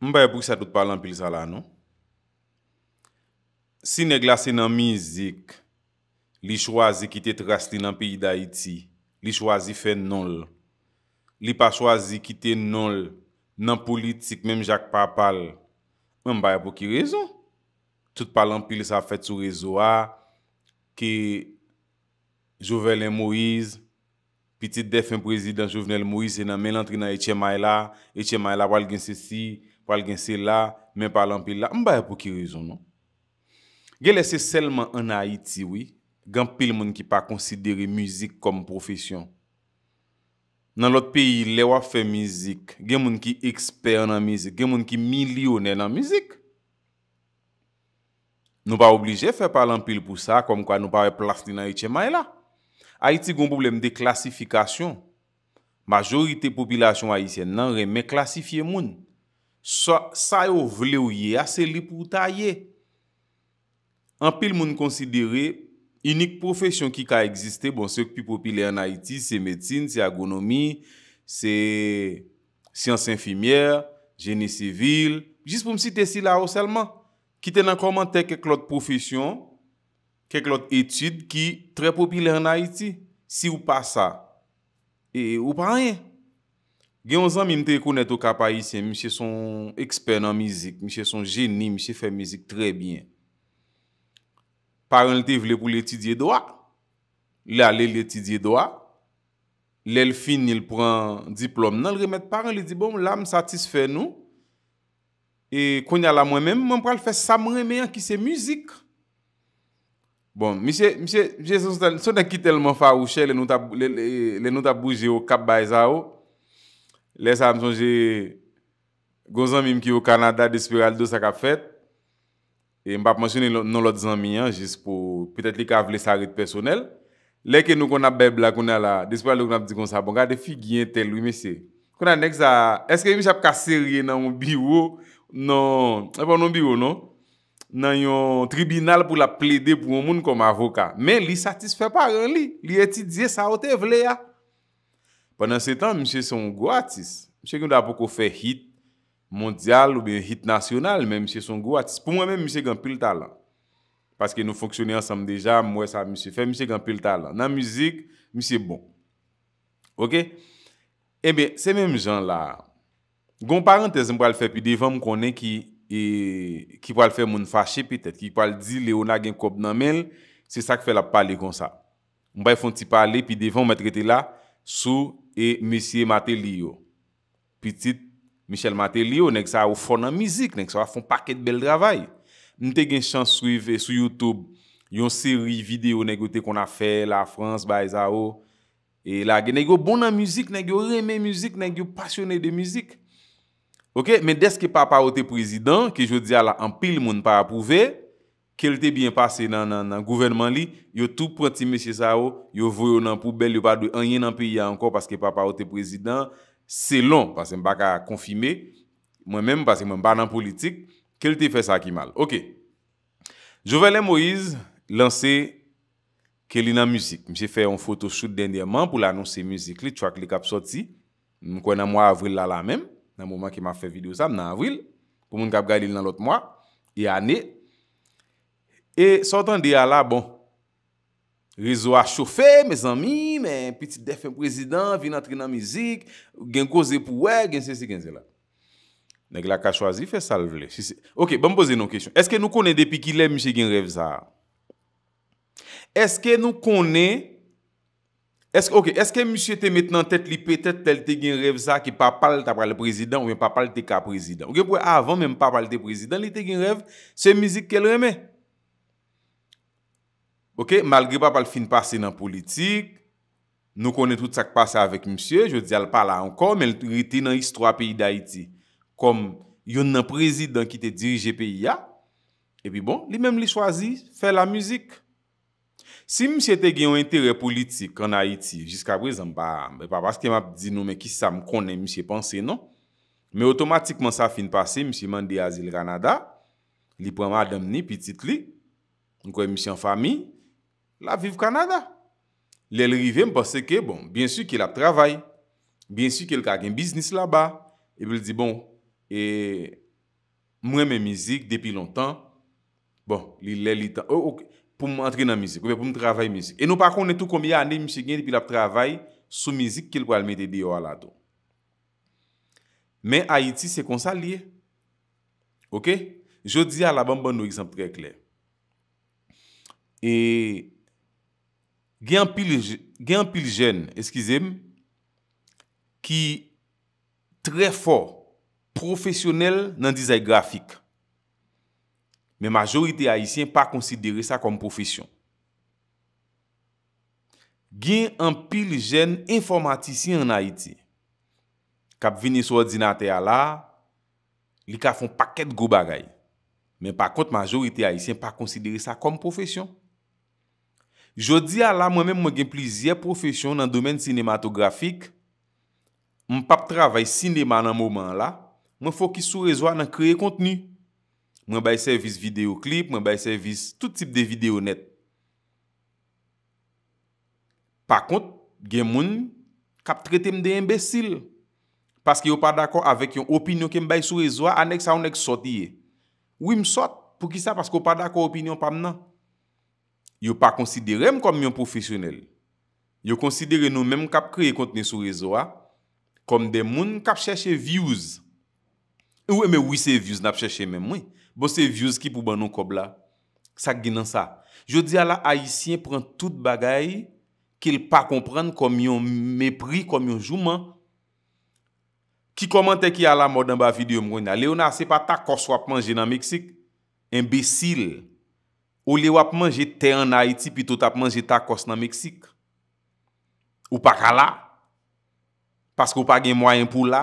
Mbaya e pou ki sa tout palan pil sa la nou? Si ne glase nan mizik, li chwazi ki te traste nan piyi da iti, li chwazi fe nol, li pa chwazi ki te nol nan politik, menm Jacques Papal, mbaya e pou ki rezon? Tout palan pil sa fet sou rezo a, ki Jovelle Moïse, pi ti defen prezident Jovelle Moïse nan men lantri nan Etienne Maïla, Etienne Maïla wal gen sisi, Pal gen se la, men pal anpil la, mbaye pou ki rezon nou. Gen lese selman an Haiti wè, gen pil moun ki pa konsidere müzik kom profesyon. Nan lot peyi, lewa fe müzik, gen moun ki eksper nan müzik, gen moun ki milyonè nan müzik. Nou pa oblije fe pal anpil pou sa, kom kwa nou pa we plaf di nan Haiti, may la. Haiti goun problem de klasifikasyon. Majorite popilasyon Haitien nan reme klasifiye moun. Sa yo vle ou ye, a se li pou ou ta ye. An pil moun konsidere, inik profesyon ki ka egziste, bon, se yo ki pi popile an Haiti, se medsine, se agonomi, se siyans infimièr, jeni sivil, jis pou msi te si la ou selman. Ki te nan komante kek lout profesyon, kek lout etude ki tre popile an Haiti. Si ou pa sa, e ou pa anye. E, Gen zan mi mte ekounet ou kapayise, mi che son eksper nan mizik, mi che son jenim, mi che fe mizik trebyen. Paran li te vle pou li etidye doa, li ale li etidye doa, li el fin, li el pran diplom nan li remet. Paran li di, bon, la m satisfe nou, e konya la mwen men, mwen pral fe sa mwen men ki se mizik. Bon, mi che, mi che, son ekite lman fa ouche, li nou ta bouje ou kap bayza ou, Lè sa msonje, gounzan mim ki yo Kanada, Desperado sa ka fet, e mba penchounen nou lòt zanminyan, jispo, pwetat li ka avle sarit personel. Lè ke nou kon ap beb la, kon ala, Desperado kon ap di gounsa, bon, gade fi gyen tel, wimese. Kon anek za, eske mi chap ka serye nan moun biwo, nan, apan moun biwo, non? Nan yon tribunal pou la ple de pou yon moun kom avoka. Men li satisfe paran li, li eti diye sa ote vle ya. Pendan se tan, msè son gwo atis. Msè genou da pou kou fè hit mondyal ou bè hit nasyonal, men msè son gwo atis. Pou mwen men msè gen pou l talan. Paske nou fonksyonè ansam deja, mwen sa msè fè, msè gen pou l talan. Nan müzik, msè bon. Ok? Ebe, se menm jan la. Gon parantez, mwen pal fè pi devan mwen konen ki pal fè moun fache petèt. Ki pal di leona gen koub nan menl, se sa k fè la pale kon sa. Mwen bay fon ti pale pi devan mwen trete la sou... Et Monsieur Matelio, petit Michel Matelio, nèk sa ou fon nan mizik, nèk sa ou a fon paket bel dravay. Nou te gen chan suive sou Youtube, yon seri video nèk ou te kon a fe la Frans Bayza e ou. Et la gen nèk ou bon nan mizik, nèk ou remè mizik, nèk ou pasyonè de mizik. Ok, men deske pa pa ou te prezident, ki je di ala an pil moun pa apouve, Kel te byen pase nan gouvernman li? Yo tou prati meche sa yo? Yo vroyo nan poubel, yo pa dwe? Anye nan piya anko paske papa ote prezident? Se lon, paske m baka konfime. Mwen men, paske m ban nan politik. Kel te fe sakimal? Ok. Jovelen Moise lanse ke li nan musik. M se fe yon fotoshoot denyeman pou l'anonsi musik li. Chwa ki li kap soti. M kwen nan mwa avril la la men. Nan mouman ki ma fe video sa, nan avril. Pou moun kap gali li nan lot mwa. E ane... E sot an diya la, bon, rizwa choufe, me zanmi, men, piti defen prezident, vin atri nan mizik, gen koze pou we, gen se si, gen se la. Nèk la ka chwazi, fe salvele. Ok, banm pose nou kèchon. Eske nou konen depi ki lè, mèche gen rev za? Eske nou konen, eske, ok, eske mèche te metnan tet li petet tel te gen rev za ki pa pal ta pral prezident ou men pa pal te ka prezident? Ou gen pou e avan men pa pal te prezident li te gen rev se mizik ke l remè? Ok, mal gri pa pa l fin pase nan politik, nou konen tout sak pase avèk msye, je di al pala ankon, men l rite nan histro apèy d'Haïti, kom yon nan prezident ki te dirije peyi ya, epi bon, li menm li swazi, fè la müzik. Si msye te gen yon intere politik an Haïti, jiska brez an ba, mbe pa paske m ap di nou, men ki sa m konen msye panse, non? Men otomatikman sa fin pase, msye mandi Azil Granada, li pwèm ademni, pi titli, mkwe msye an fami, La viv Kanada. Lele rivem pase ke, bon, bien su ki la travay, bien su ki el ka gen biznis la ba, epi li di, bon, mwen men mizik depi lontan, bon, li oh, le li tan, pou mwen entri nan mizik, pou mwen travay mizik. E nou pa konen tou kome ya ane mizik gen depi la travay sou mizik kil kwa almeti di yo alado. Men Haiti se konsa liye. Ok? Je di ala ban ban nou exemple kre kler. E... Gen an pil jen, eskize m, ki tre for, profesyonel nan dizay grafik. Men majorite Haitien pa konsidere sa konm profesyon. Gen an pil jen informatisyen nan Haiti. Kap vini sou ordinate ya la, li ka fon paket go bagay. Men pa kont majorite Haitien pa konsidere sa konm profesyon. Jodi ala mwen men mwen gen plizye profesyon nan domen sinematografik, mwen pap travay sinema nan mouman la, mwen fokis sou rezoa nan kreye kontenu. Mwen bay servis videoclip, mwen bay servis tout tip de videonet. Pa kont, gen moun kap trete mde embesil, paske yo pa dako avèk yon opinyon ke m bay sou rezoa anek sa onek sot ye. Ou im sot pou ki sa paske yo pa dako opinyon pam nan? Yo pa konsidere m komyon profesyonel. Yo konsidere nou menm kap krey kote nou sou rezoa. Kom de moun kap chèche vioz. Ouwe menm wisè vioz nap chèche menm. Bon se vioz ki pou ban nou kob la. Sak gina sa. Yo di ala Haitien pren tout bagay. Ki l pa kompren komyon mepri, komyon juman. Ki komante ki ala mòd an ba videyo mwen yon. Le yon ase pa ta korswa pmanje nan Meksik. Embesil. Ou le wapman jete en Haiti pi tout apman jete akos nan Meksik? Ou pa ka la? Paske ou pa gen mwayen pou la?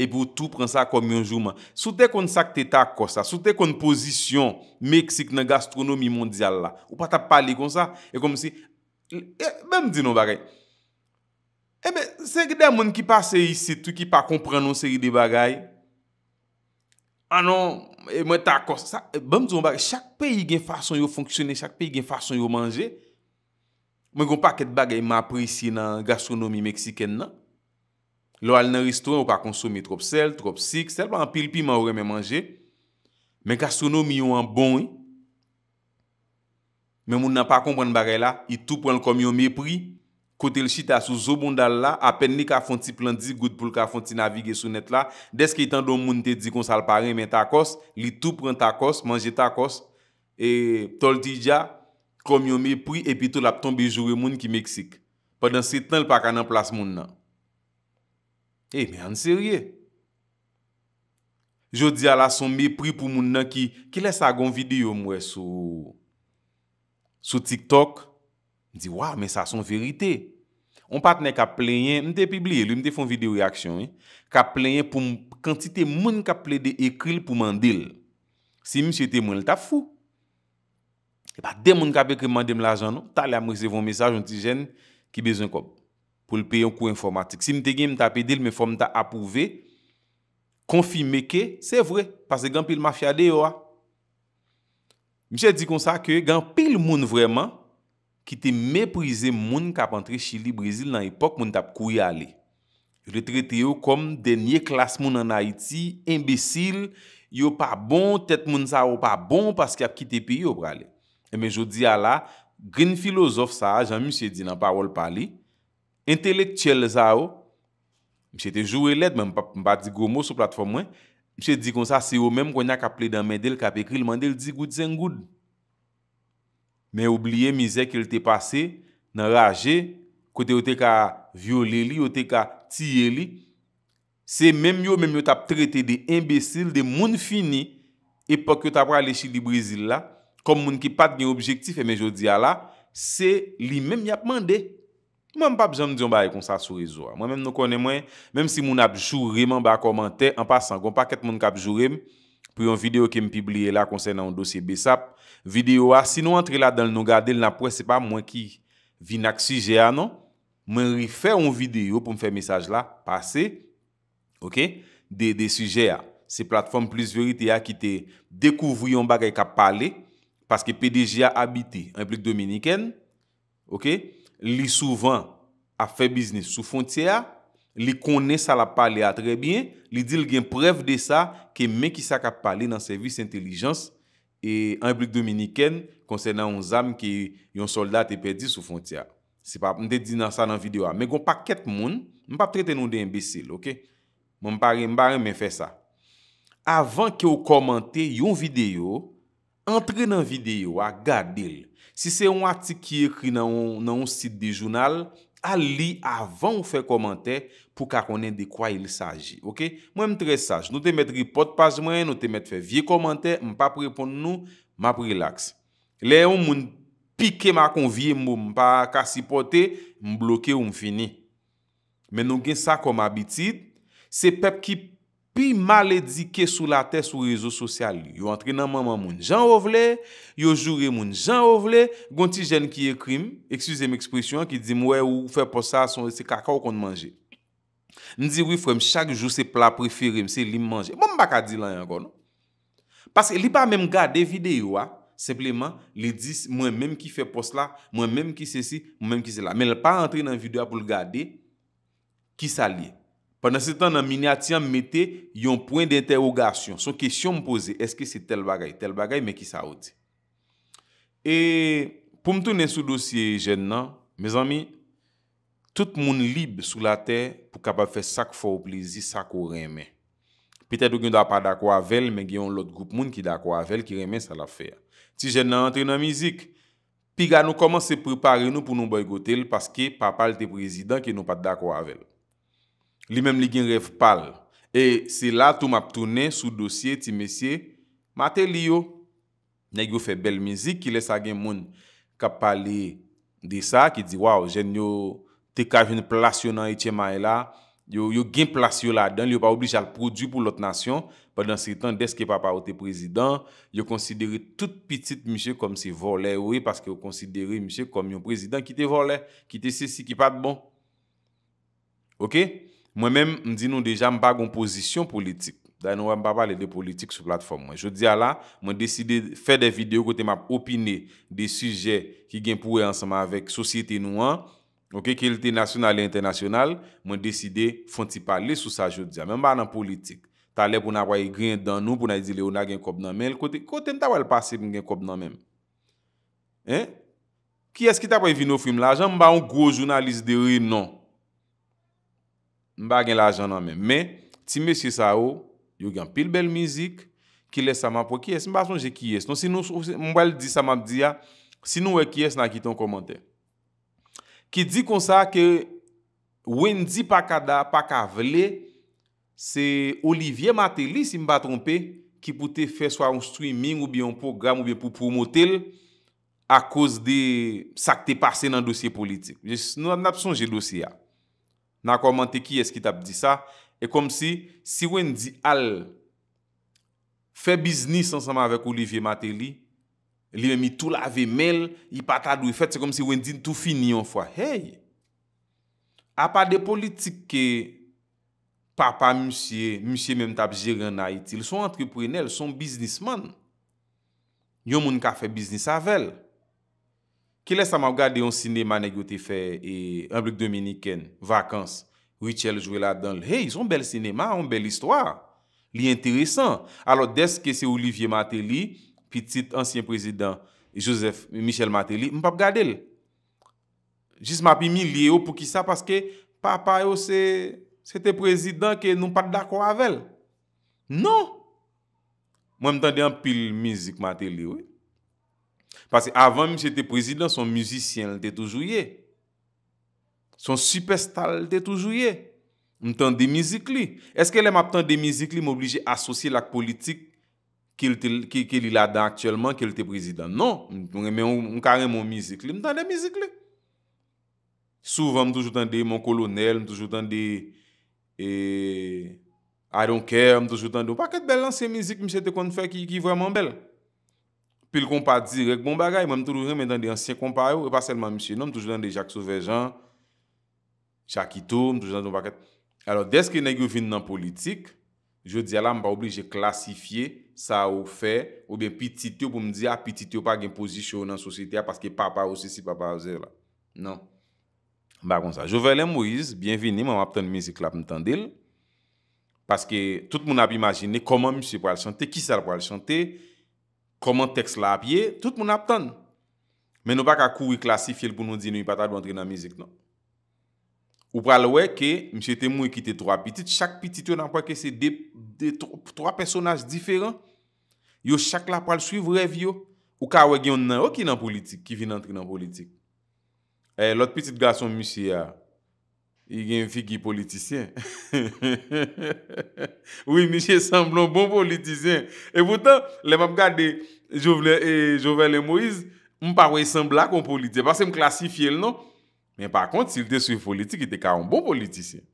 E pou tou pren sa komyon jouman. Sou te kon sakte takos sa? Sou te kon pozisyon Meksik nan gastronomi mondyal la? Ou pa ta pali kon sa? E kom si... Ben mdi nou bagay. E be, se gde mwen ki pa se isi, tou ki pa kompren nou seri de bagay? Anon... E mwen ta akos, chak peyi gen fason yo founksyone, chak peyi gen fason yo manje, mwen kon pa ket bagay ma apresye nan gastronomi Meksiken nan. Lo al nan ristouan wak konsome trop sel, trop sik, sel pa an pilpi ma oure men manje. Men gastronomi yo an bon, men moun nan pa komprenn bagay la, itou pren l kom yo me priy. Kote l chita sou zobondal la, apen ni ka fonti plan di, gout pou l ka fonti navige sou net la, deske y tan don moun te di kon salpare men takos, li tou pren takos, manje takos, e tol di dja, kom yon me pri epi to lap ton bejoure moun ki Meksik. Pendan se tan l pa kanan plas moun nan. E, mi an serye. Jodi ala son me pri pou moun nan ki, ki lesa gon videyo mwen sou TikTok? Mi di, waw, men sa son verite. On patne ka pleyen, mwen te pibliye, lwen mwen te fon video reaksyon. Ka pleyen pou mwen, kantite moun ka pleye de ekril pou mandil. Si mwen se te moun, lta fou. Eh e ba, non? de moun ka pleye kre mandem la jan, tala mwen se voun mesaj an tijen ki bezon kop. Poulpeyon kou informatik. Si mwen te gen mwen ta pedil, mwen fò mwen ta apouve, konfi meke, se vre. Pase gen pil mafya de yo a. Ah. Mwen se di kon sa ke, gen pil moun vreman, ki te meprize moun kap antre Chili-Brezil nan epok moun tap kou yale. Retrete yo kom denye klas moun an Haiti, imbesil, yo pa bon, tet moun sa yo pa bon, paske ap kite pi yo prale. Emen, jo di ala, green filozof sa, janm msye di nan parol pali, intele tchel za yo, msye te jowe led, mwen pa di gomo sou platform mwen, msye di kon sa, se yo menm kon ya ka ple dan medel, kap ekri lman del, di goud sen goud. Men oubliye mize ki lte pase nan raje, kote ou te ka viole li, ou te ka tiyye li. Se menm yo, menm yo tap trete de imbesil, de moun fini epok yo tap pralechi di Brazil la, kom moun ki pat gen objektif e menjou diya la, se li menm yap mande. Mwen pa bjom diyon ba ekonsa sou rezo. Mwen menm nou konen mwen, menm si moun apjou reman ba komante, an pasan, kon pa ket moun kapjou reman, pou yon video ke m pibliye la konsen nan dosye besap, video a, si nou antre la dan nou gade, l na pwes se pa mwen ki vinak suje a, non? Mwen rifè yon video pou m fè mesaj la, pase, ok? De suje a, se platform plus verite a, ki te dekouvri yon bagay ka pale, paske PDG a habite, implik Dominiken, ok? Li souvan a fè biznis sou fontye a, Li konen sa la pale a trebyen, li dil gen prev de sa ke men ki sa ka pale nan servis intelijans e an eblik dominiken konsen nan yon zam ki yon soldat e pedi sou fontya. Si pa, mde di nan sa nan video a, men kon pa ket moun, mpa preten nou de imbesil, ok? Mba remen fe sa. Avan ki yo komante yon video, entre nan video a, gade l. Si se yon atik ki ekri nan yon sit de jounal, a li avan ou fe komantè pou ka konen de kwa il saji, ok? Mwen m tre saj, nou te met ripot pas mwen, nou te met fe vie komantè, m pa prepon nou, m ap relaks. Le ou moun pike ma kon vie m ou m pa kasi pote, m bloke ou m fini. Men nou gen sa kom abitid, se pep ki Pi maledike sou la te sou rezo sosyal. Yo entre nan maman moun jan ovle, yo jure moun jan ovle, gonti jen ki ekrim, eksuse m ekspresyon ki di mwe ou fe pos la son se kaka ou kon manje. Ni di wifre m chak jou se pla preferim se li manje. Bon m baka di lan yon kon. Non? Pase li pa mèm gade videyo a, sepleman li di mwen mèm ki fe pos la, mwen mèm ki se si, mwen mèm ki se la. Men l pa entre nan videyo a pou l gade, ki sa liye. Pendan se tan nan mini atyan mette yon point d'interrogasyon. Son kesyon m'poze, eske se tel bagay? Tel bagay men ki sa ou di. E pou m'tounen sou dosye jen nan, me zanmi, tout moun libe sou la tè pou kapap fè sak fò ou plezi, sak ou remè. Petèt ou gen dapak dako avel, men gen yon lot goup moun ki dako avel, ki remè sa la fè. Ti jen nan, entri nan mizik. Pi ga nou komanse prepare nou pou nou boy gotel paske papal te prezident ki nou pat dako avel. Li menm li gen rev pal. E se la tou map tourne sou dosye ti mesye, mate li yo. Nye yo fe bel mizik ki les agen moun kap pale de sa, ki di waw, jen yo te kajen plasyonan ite may la, yo gen plasyon la den, yo pa oblijal produ pou lot nasyon, padan se tan deske pa paote prezident, yo konsidere tout pitit miche kom se volè, oui, paske yo konsidere miche kom yon prezident, ki te volè, ki te sisi ki pat bon. Ok? Mwen men mdi nou deja m bagon pozisyon politik. Da yon wè m baba lè de politik sou platform mwen. Jodi a la, mwen deside fè de videyo kote m ap opine de suje ki gen pouwe ansama avèk sosyete nou an. Ok, kelite nasyonal et internasyonal. Mwen deside fonti pale sou sa jodi a. Mwen ba nan politik. Ta lè pou nan wè yi gren dan nou pou nan yi dile ou nan gen kop nan men. Kote m ta wè l'pasek gen kop nan men. Eh? Ki eski ta wè yi vin nou film la? Jan m ba yon gwo jounalist de renan. Mba gen la ajan nan men. Men, ti mesye sa ou, yo gen pil bel mizik, ki le saman pou kyes. Mba sonje kyes. Non, si nou, mwen di saman di ya, si nou we kyes, nan kiton komante. Ki di konsa ke, wendi pakada, pakavle, se Olivier Matelis, mba trompe, ki pote fe swa un streaming, ou bi yon program, ou bi pou promote l, a kouse de sakte pase nan dosye politik. Non, nap sonje dosye ya. Na komante ki eski tap di sa, e komsi si wèndi al fè biznis ansama avèk Olivier Maté li, li mèmi tou lave mel, i patadou, i fèt, se komsi wèndi tout fini yon fwa. A pa de politik ke papa msye, msye mèm tap jere na itil, son antreprenel, son biznisman, yon moun ka fè biznis avèl. ki lè sa ma ou gade yon sinema negoti fè e amblik dominiken, vakans. Richelle jouè la dan lè. Hey, yon bel sinema, yon bel istwa. Liye enteresan. Alors, deske se Olivier Maté li, pitit ansyen prezident, Joseph Michel Maté li, m pa pou gade lè. Jis ma pi mi li yo pou ki sa, paske papa yo se, se te prezident ke nou pat da kwavel. Non! Mwen m tende an pil mizik Maté li, wè. Pase avan mwen jete prezident, son musisyen lente toujouye. Son superstal lente toujouye. Mwen tende mizik li. Eske lè mwen tende mizik li, mwen oblije asosye la politik ke li la dan aktuelman ke li te prezident. Non, mwen karen mwen mizik li, mwen tende mizik li. Souven mwen toujou tende mwen kolonel, mwen toujou tende Aron Ker, mwen toujou tende. Pake bel lan se mizik mwen jete kon fè ki vwèman bel. pil kompa direk bon bagay, mwen toujwen mwen dan de ansyen kompa yo, e pa selman msye nan, mwen toujwen dan de Jacques Sauvejean, Chakito, mwen toujwen dan de Mbaket. Alors, deske nè gyo vin nan politik, je di ala ah, mwen pa oubli je klasifiye sa ou fe, ou ben pitite yo pou mwen di, a pitite yo pa gen pozisyon nan sosyte ya, paske papa ou sisi, papa ou zè la. Nan. Ba kon sa. Jovelen Moïse, bienveni, mwen ap ten mizik la pnitandil, paske tout moun ap imagine koman msye pou al chante, ki sal pou al chante, Koman teks la ap ye, tout moun ap ton. Men nou pa ka kou yi klasif yel pou nou di nou yi pata dwen tre nan mizik nan. Ou pral we ke, msye temou yi kite 3 pitit, chak pitit yo nan pral ke se 3 personaj diferan, yo chak la pral suiv rev yo, ou ka we gen nan, o ki nan politik, ki vin antre nan politik. Eh, Lot pitit gason msye ya, Y gen fi ki politisyen. Ou y miche semblon bon politisyen. E boutan, le pap gade Jovel et Moïse, mpa wè y sembla kon politisyen. Pase m klasyfye l non. Men par kont, si l te sou politik, l te karon bon politisyen.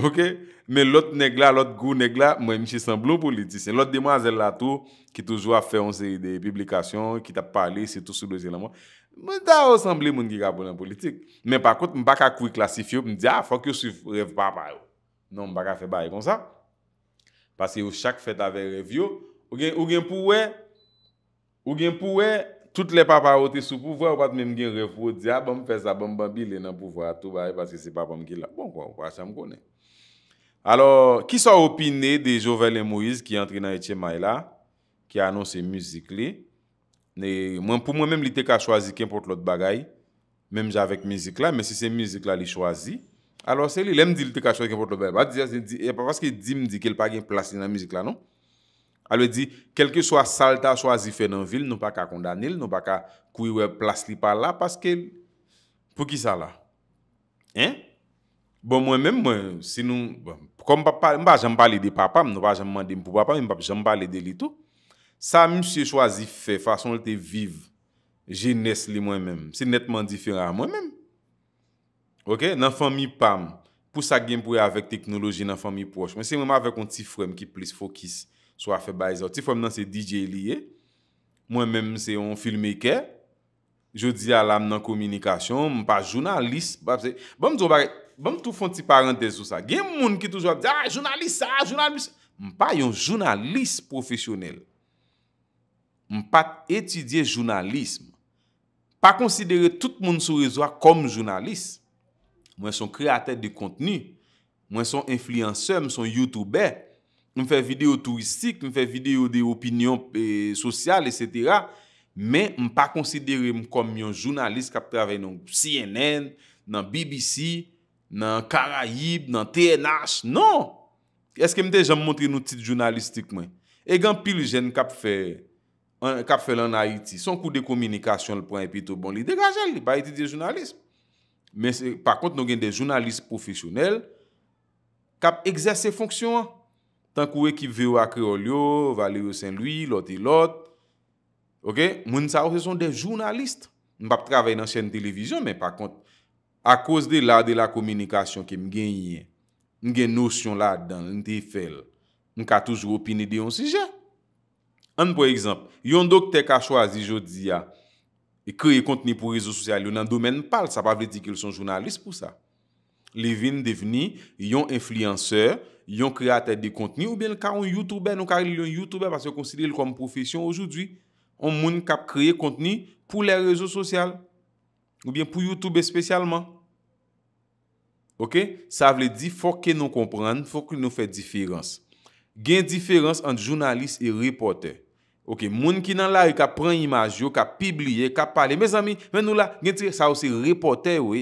Ok? Men lot negla, lot gou negla, mwen miche semblon politisyen. Lot demwa zèl la tou, ki toujwa fè yon seyi de publikasyon, ki ta pali, sey tou sou do zèl la mwen. Mwen da osamble moun gira pou bon nan politik. Men pa kout, m baka koui klasif yo, m diya, ah, fok yo sou rev papa yo. Non, m baka fe baye kon sa. Pase yo chak fet ave rev yo. Ou gen pou we, ou gen pou we, tout le papa yo te sou pou vwe, ou pat men gen rev po diya, ah, bom fe sa bomba bi, le nan pou vwe atou baye, pase se pa bom gila. Bon kwa, ou kwa, sa m konen. Alors, ki sa opine de Jovelin Moise ki entri nan Etiemayla, ki anonsi musik li? Mwen pou mwen menm li te ka chwazi kenpote lot bagay Mem javek mizik la Men si se mizik la li chwazi Alo se li lem di li te ka chwazi kenpote lot bagay E pa paske di mdi kel pa gen plas li nan mizik la nou A le di Kelke chwa salta chwazi fe nan vil Nou pa ka kondanil Nou pa ka kouye plas li pa la Paske pou ki sa la Bon mwen menm Sinou Mwen bon, pa jambalide papa Mwen pa jambalide li tou Sa mi mse chwazi fe, fason lte vive, jenese li mwen men. Se netman diferan mwen men. Ok, nan fami pam, pou sa genpouye avèk teknoloji nan fami poch. Men se mwen ma avèk yon ti frem ki plis fokis swa fe bayzot. Ti frem nan se DJ liye, mwen men mse yon filmiker, jodi alam nan komunikasyon, mwen pa jounalist. Bèm tou fon ti parentez ou sa, genm moun ki toujwa di, ah, jounalist sa, ah, jounalist sa, mwen pa yon jounalist profesyonel. Mwen pat etidye jounalisme. Pa konsidere tout moun sou rezoa kom jounalisme. Mwen son kreatè de kontenu. Mwen son influenseur, mwen son youtuber. Mwen fè video touristik, mwen fè video de opinyon euh, sosyal, etc. Men, mwen pa konsidere mwen kom yon jounalisme kap travè yon CNN, yon BBC, yon Karayib, yon TNH. Non! Eske mte jan mwontri nou tit jounalistik mwen? Egan pil jen kap fè... Kap fèl an Haiti, son kou de kominikasyon l pou an e pitou bon lide, gajel, li ba iti de jounalism. Par kont, nou gen de jounalism profisyonel, kap egzè se fonksyon an. Tan kou e ki vè ou akre ol yo, valè ou sen lwi, loti lot. Moun sa ou rezon de jounalist. Mbap travè nan chèn televizyon, men par kont, a kòz de la de la kominikasyon ki m genye, m gen nosyon la dan, m te fèl, m ka toujou opinide yon sijè. An, pou ekzamp, yon dok te ka chwazi jodi ya, e kreye konteni pou rezo sosyal, yon nan domen pal, sa pa vle di ki l son jounalist pou sa. Levin devini yon influenceur, yon kreater de konteni, ou bien ka yon youtuber, nou ka yon youtuber, parce yon konsidere l kom profesyon oujou di, on moun kap kreye konteni pou le rezo sosyal, ou bien pou youtuber spesyalman. Ok, sa vle di, fok ke nou kompran, fok ke nou fe diferans. Gen diferans ant jounalist e repoter. Ok, moun ki nan la yon ka pran imaj yo, ka pibliye, ka pale. Mè zami, mè nou la, gen tse, sa ou se reporter we.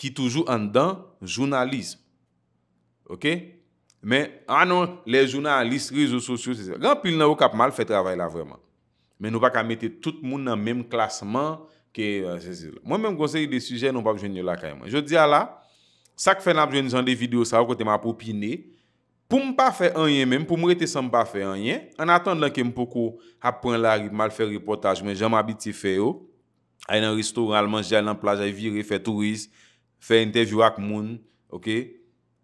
Ki toujou andan, jounalism. Ok? Mè, anon, ah le jounalist, rezo sosyo, se se. Gan pil nan ou kap mal fè travay la vreman. Mè nou pa ka mette tout moun nan mèm klasman. Euh, mwen mèm konsey de suje nou pa bjwen yon la kayman. Je di ala, sa k fè nan bjwen yon jande video sa ou kote mè apopiney. pou m pa fè anyen men, pou m rete san m pa fè anyen, an atan lan ke m pokou apren lari, mal fè reportaj, men jan m abiti fè yo, ay nan restoran, alman jèl nan plaj, ay vire fè turist, fè interview ak moun, ok,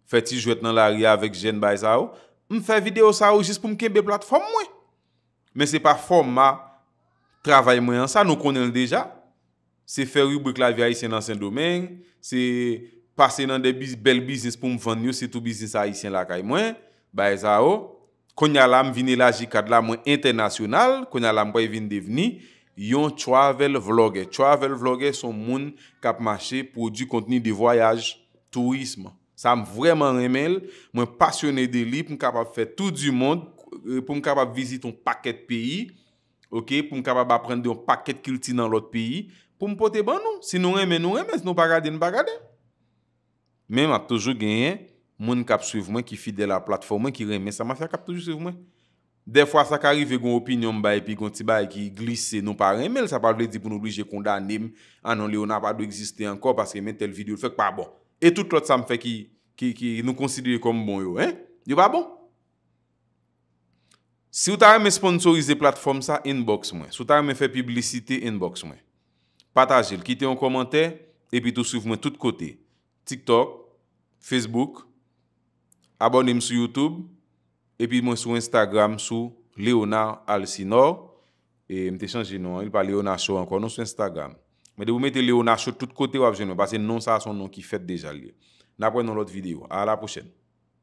fè ti jwèt nan lari avèk jen bay sa yo, m fè video sa yo jist pou m kembe platform mwen, men se pa format, travay mwen an sa, nou konen deja, se fè rubrik la viay se nan sen domen, se... pase nan de bel biznis pou m vande yo, se tou biznis ayisyen la kay mwen, ba e za ou, oh, konya lam vini la jikad la mwen internasyonal, konya lam woy vini de vini, yon travel vlogger, travel vlogger son moun kap mache produ conteni de voyaj, turisme, sa m vreman remel, mwen pasyoner de li, pou m kapap fe tout du moun, euh, pou m kapap vizit un paket pi, pou m kapap aprende un paket kilti nan lot pi, pou m pote ban non? nou, se nou reme nou reme, se nou bagade nou bagade, Men ap tojou genyen... Moun kap suiv mwen ki fidel a platform mwen... Ki remen sa ma fè kap tojou suiv mwen... De fwa sa ka rive goun opinyon bay... Pi goun ti bay ki glise nou pa remen... Sa pa vle di pou nou lije konda anem... Anon ah li yo na pa do egziste ankor... Paske men tel video... Fèk pa bon... E tout lot sa m fè ki... Ki nou konsidye kom bon yo... Yo pa bon... Si ou ta reme sponsorize platform sa... Inbox mwen... Si ou ta reme fè publicite... Inbox mwen... Patajil... Kite yon komante... E pi tou suiv mwen tout kote... TikTok... Facebook, abonem sou YouTube, epi mwen sou Instagram sou Leona Alsinor, e mte chanje nan, il pa Leona Cho ankon nou sou Instagram. Mwen de pou mwete Leona Cho tout kote wap jenme, base nan sa son nan ki fet deja lye. N apwen nan lot videyo. A la pochen.